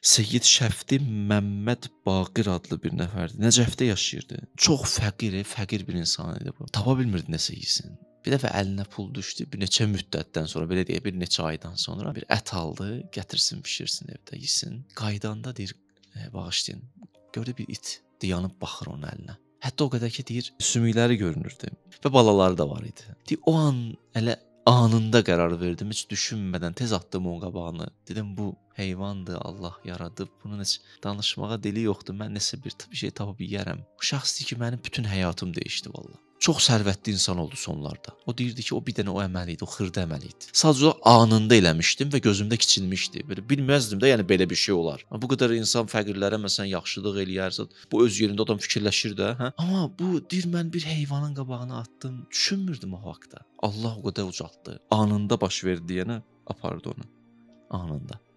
Seyid Şəfti Məmməd Baqir adlı bir nəfərdir. Nəcəfdə yaşayırdı. Çox fəqir, fəqir bir insan idi bu. Tapa bilmirdi nəsə yesin. Bir dəfə əlinə pul düşdü. Bir neçə müddətdən sonra, belə deyək, bir neçə aydan sonra bir ət aldı, gətirsin, bişirsin evdə, yesin. Qaydanda deyir, hə, bağışlayın. Gördü bir it dayanıb baxır onun əlinə. Hətta o qədər ki, deyir, sümükləri görünürdü və balaları da var idi. Deyir, o an elə anında qərar verdim. Heç düşünmədən tez atdım onun qabağını. Dedim bu heyvandır, Allah yaradıb. Bunun heç danışmağa dili yoxdur. Mən nəsə bir bir şey tapıb yeyərəm. Bu şəxsdir ki, mənim bütün həyatım dəyişdi vallahi çox sərvətli insan oldu sonlarda. O deyirdi ki, o bir dənə o əməl idi, o xırda əməl idi. Sadəcə anında eləmişdim və gözümdə kiçilmişdi. Belə bilməzdim də, yəni belə bir şey olar. Bu qədər insan fəqirlərə məsələn yaxşılıq eləyərsə, bu öz yerində adam fikirləşir də, hə? Amma bu deyir mən bir heyvanın qabağına atdım, düşünmürdüm o vaxtda. Allah o qədər ucaltdı. Anında baş verdi deyənə apardı onu. Anında.